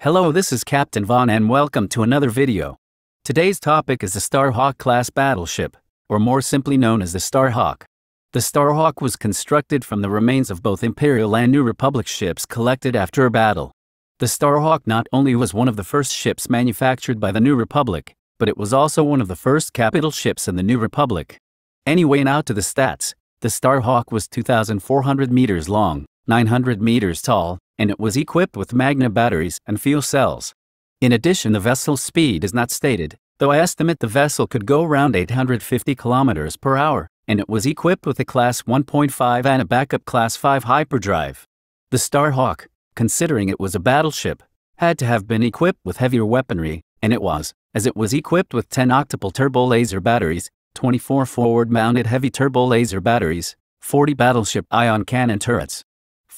Hello, this is Captain Von and welcome to another video. Today's topic is the Starhawk class battleship, or more simply known as the Starhawk. The Starhawk was constructed from the remains of both Imperial and New Republic ships collected after a battle. The Starhawk not only was one of the first ships manufactured by the New Republic, but it was also one of the first capital ships in the New Republic. Anyway now to the stats, the Starhawk was 2,400 meters long, 900 meters tall, and it was equipped with Magna batteries and fuel cells. In addition, the vessel's speed is not stated, though I estimate the vessel could go around 850 kilometers per hour, and it was equipped with a Class 1.5 and a backup Class 5 hyperdrive. The Starhawk, considering it was a battleship, had to have been equipped with heavier weaponry, and it was, as it was equipped with 10 octuple turbo laser batteries, 24 forward mounted heavy turbo laser batteries, 40 battleship ion cannon turrets,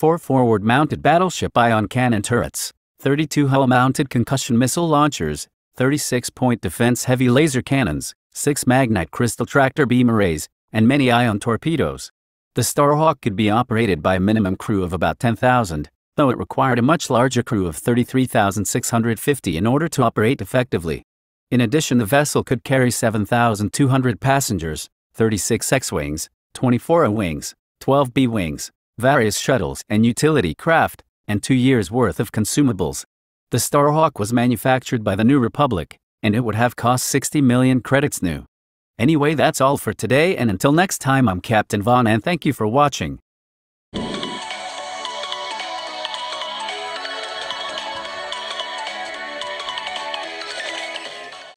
4 forward mounted battleship ion cannon turrets, 32 hull mounted concussion missile launchers, 36 point defense heavy laser cannons, 6 magnite crystal tractor beam arrays, and many ion torpedoes. The Starhawk could be operated by a minimum crew of about 10,000, though it required a much larger crew of 33,650 in order to operate effectively. In addition, the vessel could carry 7,200 passengers, 36 X-wings, 24 A-wings, 12 B-wings, various shuttles and utility craft, and two years' worth of consumables. The Starhawk was manufactured by the New Republic, and it would have cost 60 million credits new. Anyway, that's all for today, and until next time, I'm Captain Vaughn, and thank you for watching.